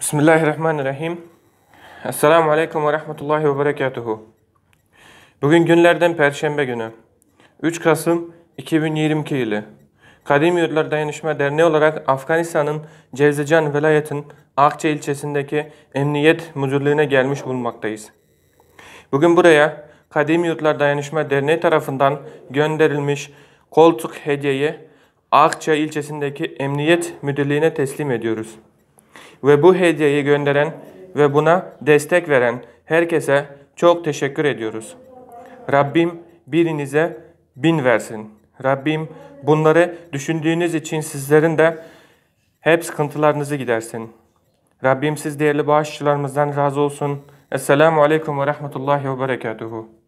Bismillahirrahmanirrahim. Esselamu Aleyküm ve Rahmetullahi ve Berekatuhu. Bugün günlerden Perşembe günü. 3 Kasım 2022 yılı. Kadim Yurtlar Dayanışma Derneği olarak Afganistan'ın Cevzecan velayetin Akçe ilçesindeki Emniyet Müdürlüğü'ne gelmiş bulunmaktayız. Bugün buraya Kadim Yurtlar Dayanışma Derneği tarafından gönderilmiş koltuk hediyeyi Akça ilçesindeki emniyet müdürlüğüne teslim ediyoruz. Ve bu hediyeyi gönderen ve buna destek veren herkese çok teşekkür ediyoruz. Rabbim birinize bin versin. Rabbim bunları düşündüğünüz için sizlerin de hep sıkıntılarınızı gidersin. Rabbim siz değerli bağışçılarımızdan razı olsun. Esselamu Aleyküm ve Rahmetullahi ve Berekatuhu.